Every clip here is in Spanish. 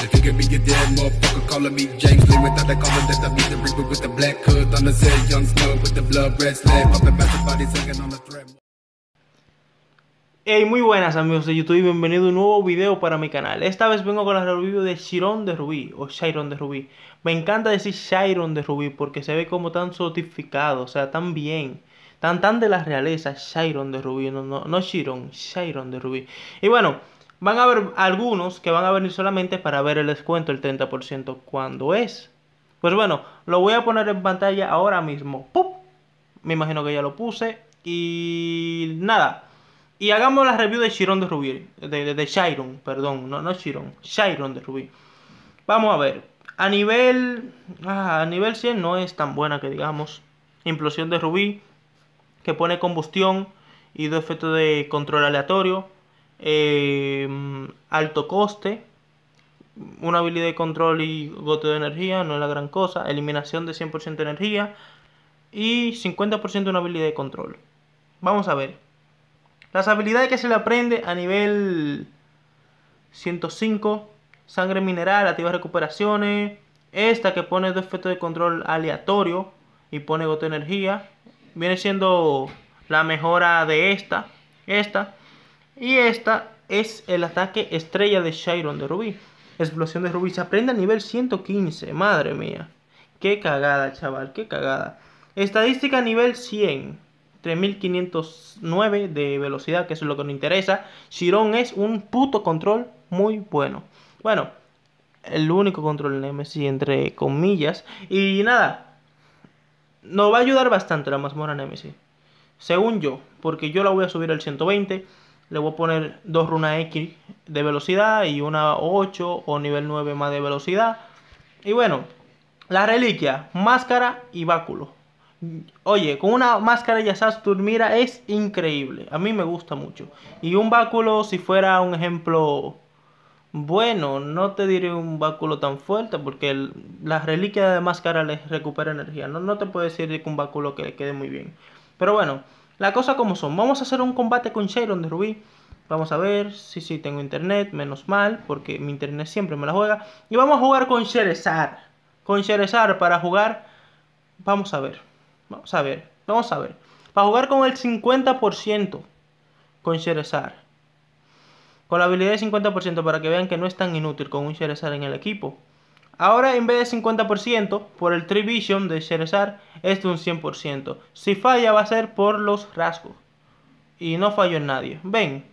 Hey, muy buenas amigos de YouTube y bienvenido a un nuevo video para mi canal. Esta vez vengo con la review de Shiron de Rubí o Shiron de Rubí. Me encanta decir Chiron de Rubí porque se ve como tan sotificado, o sea, tan bien tan de la realeza, Shiron de Rubí, no, no, no Shiron Shiron de Rubí. Y bueno, van a haber algunos que van a venir solamente para ver el descuento, el 30% cuando es. Pues bueno, lo voy a poner en pantalla ahora mismo. ¡Pup! Me imagino que ya lo puse. Y nada. Y hagamos la review de Shiron de Rubí. De, de, perdón. No, no Shiron Shiron de Rubí. Vamos a ver. A nivel. Ah, a nivel 100 no es tan buena que digamos. Implosión de Rubí que pone combustión y dos efectos de control aleatorio, eh, alto coste, una habilidad de control y goteo de energía, no es la gran cosa, eliminación de 100% de energía y 50% de una habilidad de control. Vamos a ver. Las habilidades que se le aprende a nivel 105, sangre mineral, activa recuperaciones, esta que pone dos efectos de control aleatorio y pone goteo de energía, viene siendo la mejora de esta, esta y esta es el ataque estrella de Shiron de Rubí. Explosión de Rubí se aprende a nivel 115, madre mía. Qué cagada, chaval, qué cagada. Estadística nivel 100. 3509 de velocidad, que eso es lo que nos interesa. Shiron es un puto control muy bueno. Bueno, el único control Nemesis entre comillas. Y nada, nos va a ayudar bastante la mazmorra Nemesis. Según yo, porque yo la voy a subir al 120. Le voy a poner dos runas X de velocidad y una 8 o nivel 9 más de velocidad. Y bueno, la reliquia, máscara y báculo. Oye, con una máscara y Sastur Mira es increíble. A mí me gusta mucho. Y un báculo, si fuera un ejemplo bueno, no te diré un báculo tan fuerte porque la reliquia de máscara les recupera energía. No, no te puedo decir que un báculo que le quede muy bien. Pero bueno, la cosa como son. Vamos a hacer un combate con Sharon de Rubí. Vamos a ver si sí, tengo internet, menos mal, porque mi internet siempre me la juega. Y vamos a jugar con Sherezar. Con Sherezar para jugar... Vamos a ver. Vamos a ver. Vamos a ver. Para jugar con el 50% con Sherezar. Con la habilidad de 50% para que vean que no es tan inútil con un Sherezar en el equipo. Ahora en vez de 50% por el Tree Vision de Sherezar es de un 100%. Si falla va a ser por los rasgos. Y no fallo en nadie. Ven.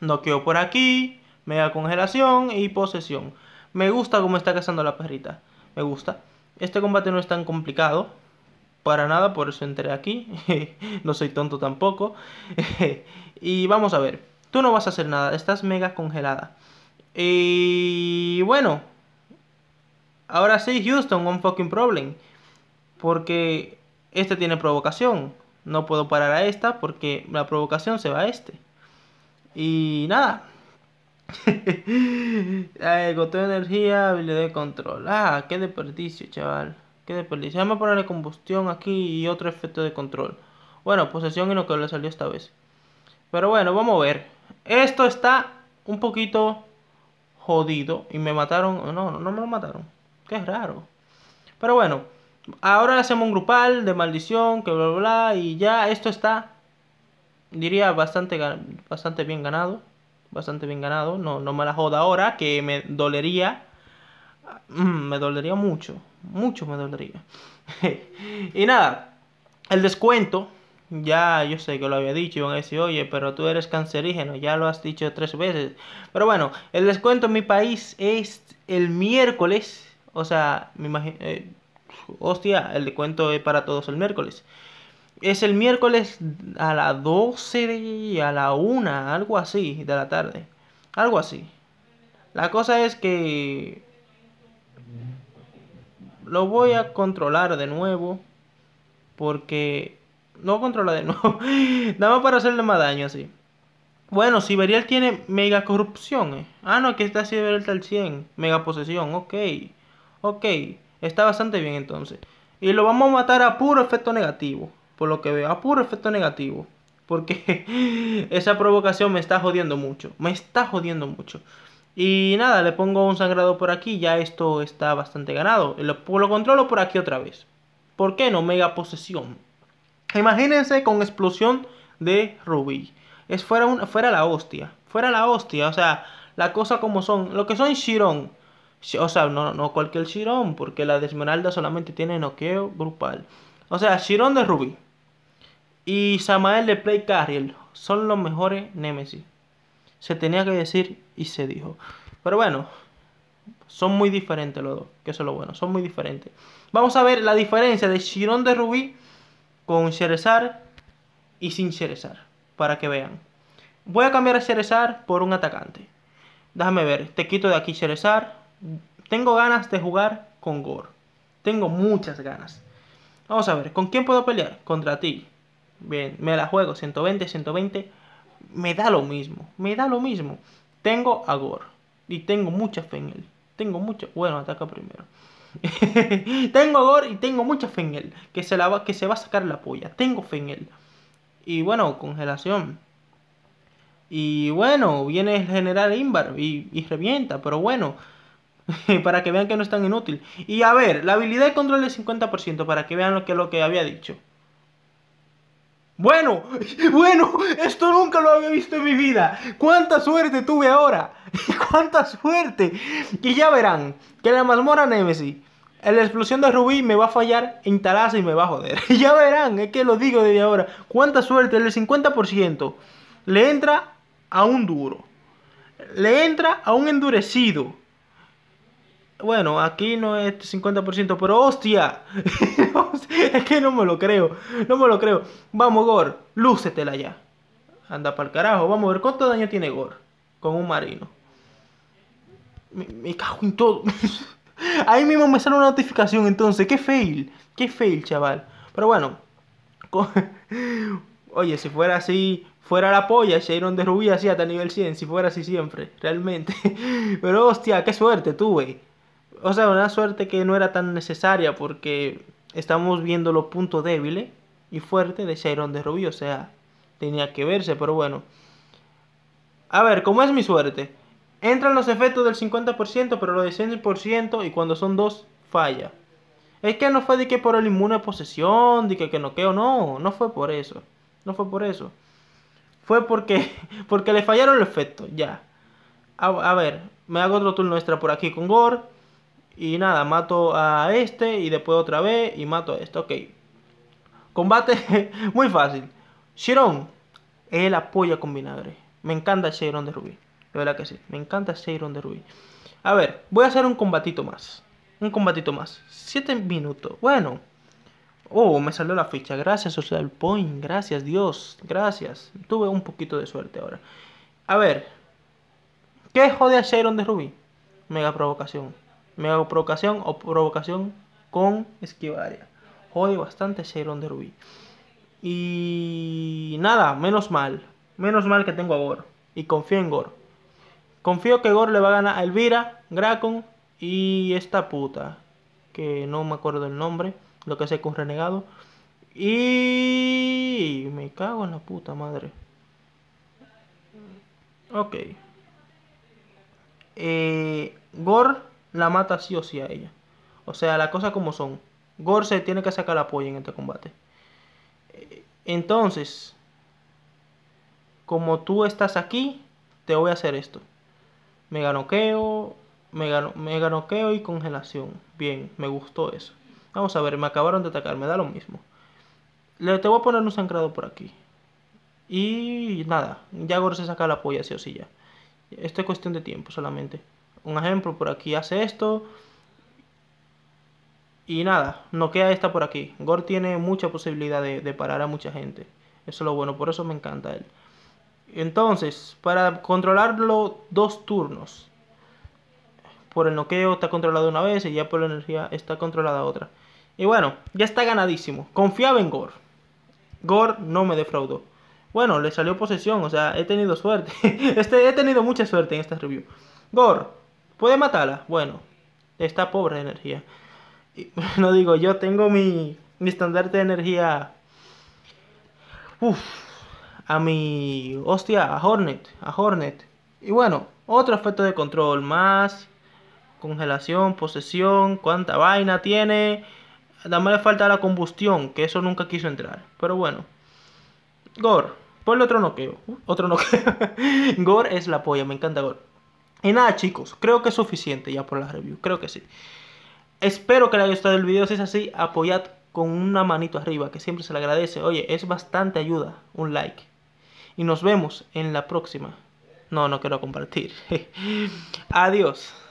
Noqueo por aquí. Mega congelación y posesión. Me gusta cómo está cazando la perrita. Me gusta. Este combate no es tan complicado. Para nada, por eso entré aquí. no soy tonto tampoco. y vamos a ver. Tú no vas a hacer nada, estás mega congelada. Y bueno, ahora sí, Houston, un fucking problem. Porque este tiene provocación. No puedo parar a esta porque la provocación se va a este. Y nada. Goteo de energía, habilidad de control. Ah, qué desperdicio, chaval. Qué desperdicio. Vamos a ponerle combustión aquí y otro efecto de control. Bueno, posesión y no que le salió esta vez. Pero bueno, vamos a ver. Esto está un poquito jodido. Y me mataron. No, no, no me lo mataron. Qué raro. Pero bueno. Ahora hacemos un grupal de maldición. Que bla, bla, bla. Y ya esto está. Diría bastante, bastante bien ganado. Bastante bien ganado. No, no me la joda ahora. Que me dolería. Mm, me dolería mucho. Mucho me dolería. y nada. El descuento ya yo sé que lo había dicho y van a decir, oye, pero tú eres cancerígeno, ya lo has dicho tres veces. Pero bueno, el descuento en mi país es el miércoles. O sea, me imagino... Eh, hostia, el descuento es para todos el miércoles. Es el miércoles a las 12 y a la 1, algo así, de la tarde. Algo así. La cosa es que... Lo voy a controlar de nuevo. Porque no controla de nuevo. Nada para hacerle más daño así. Bueno, Siberial tiene mega corrupción. Eh. Ah, no, que está Siberial tal 100. Mega posesión, ok. Ok, está bastante bien entonces. Y lo vamos a matar a puro efecto negativo. Por lo que veo, a puro efecto negativo. Porque esa provocación me está jodiendo mucho. Me está jodiendo mucho. Y nada, le pongo un sangrado por aquí. Ya esto está bastante ganado. Lo, lo controlo por aquí otra vez. ¿Por qué no? Mega posesión. Imagínense con explosión de Rubí. Es fuera, fuera la hostia. Fuera la hostia. O sea, la cosa como son. Lo que son shiron O sea, no, no cualquier shiron Porque la de Esmeralda solamente tiene noqueo grupal. O sea, shiron de Rubí. Y Samael de Play Carrier. Son los mejores Nemesis. Se tenía que decir y se dijo. Pero bueno. Son muy diferentes los dos. Que eso es lo bueno. Son muy diferentes. Vamos a ver la diferencia de shiron de Rubí con Ceresar y sin Ceresar, para que vean. Voy a cambiar a Ceresar por un atacante. Déjame ver, te quito de aquí Ceresar. Tengo ganas de jugar con Gore. Tengo muchas ganas. Vamos a ver, ¿con quién puedo pelear? Contra ti. Bien, me la juego, 120, 120. Me da lo mismo, me da lo mismo. Tengo a Gore. Y tengo mucha fe en él. Tengo mucha... Bueno, ataca primero. tengo Gore y tengo mucha fe en él. Que se, la va, que se va a sacar la polla. Tengo fe en él. Y bueno, congelación. Y bueno, viene el general Imbar y, y revienta, pero bueno. para que vean que no es tan inútil. Y a ver, la habilidad de control es 50% para que vean lo que, lo que había dicho. Bueno, bueno, esto nunca lo había visto en mi vida. ¿Cuánta suerte tuve ahora? ¡Cuánta suerte! Y ya verán que la mazmorra Nemesis, la explosión de Rubí me va a fallar en Talasa y me va a joder. Y ya verán, es que lo digo desde ahora. ¡Cuánta suerte! El 50% le entra a un duro. Le entra a un endurecido. Bueno, aquí no es 50%, pero hostia. es que no me lo creo. No me lo creo. Vamos, Gor. Lúcetela ya. Anda para el carajo. Vamos a ver cuánto daño tiene Gor. Con un marino. Me, cago en todo. Ahí mismo me sale una notificación entonces. Qué fail. Qué fail, chaval. Pero bueno. Oye, si fuera así, fuera la polla, Sharon de así hasta nivel 100, si fuera así siempre, realmente. Pero hostia, qué suerte tuve o sea, una suerte que no era tan necesaria porque estamos viendo los puntos débiles y fuertes de Sharon de Rubí, o sea, tenía que verse, pero bueno. A ver, ¿cómo es mi suerte? Entran los efectos del 50%, pero lo de 100% y cuando son dos, falla. Es que no fue de que por el inmune de posesión, de que, que noqueo, no, no fue por eso. No fue por eso. Fue porque, porque le fallaron los efectos, ya. A, ver, me hago otro turno extra por aquí con Gore. Y nada, mato a este y después otra vez y mato a este. Ok. Combate muy fácil. Shiron Él apoya con vinagre. Me encanta Shiron de Rubí. De verdad que sí. Me encanta Shiron de Rubí. A ver, voy a hacer un combatito más. Un combatito más. Siete minutos. Bueno. Oh, me salió la ficha. Gracias, Social Point. Gracias, Dios. Gracias. Tuve un poquito de suerte ahora. A ver. ¿Qué jode a Sharon de Rubí? Mega provocación. Me hago provocación o provocación con esquivaria. Jode bastante Shailon de Y nada, menos mal. Menos mal que tengo a Gor. Y confío en Gor. Confío que Gor le va a ganar a Elvira, Gracon y esta puta. Que no me acuerdo el nombre. Lo que sé que un renegado. Y me cago en la puta madre. Ok. Eh, Gor la mata sí o sí a ella. O sea, las cosas como son. Gorse tiene que sacar apoyo en este combate. Eh, entonces, como tú estás aquí, te voy a hacer esto. Me Meganoqueo Me y congelación. Bien, me gustó eso. Vamos a ver, me acabaron de atacar, me da lo mismo. Le te voy a poner un sangrado por aquí. Y nada, ya Gorse saca la polla, sí o sí ya. Esto es cuestión de tiempo solamente un ejemplo, por aquí hace esto. Y nada, no queda esta por aquí. Gore tiene mucha posibilidad de, parar a mucha gente. Eso es lo bueno, por eso me encanta él. Entonces, para controlarlo dos turnos. Por el noqueo está controlado una vez y ya por la energía está controlada otra. Y bueno, ya está ganadísimo. Confiaba en Gore. Gore no me defraudó. Bueno, le salió posesión, o sea, he tenido suerte. este, he tenido mucha suerte en esta review. Gore, ¿Puede matarla? Bueno, está pobre de energía. no digo, yo tengo mi, mi estandarte de energía. Uf, a mi. Hostia, a Hornet. A Hornet. Y bueno, otro aspecto de control más. Congelación, posesión, cuánta vaina tiene. Dame le falta la combustión, que eso nunca quiso entrar. Pero bueno. Gore, ponle otro noqueo. otro noqueo. Gore es la polla, me encanta Gore. Y nada chicos, creo que es suficiente ya por la review, creo que sí. Espero que les haya gustado el video, si es así, apoyad con una manito arriba, que siempre se le agradece. Oye, es bastante ayuda, un like. Y nos vemos en la próxima. No, no quiero compartir. Adiós.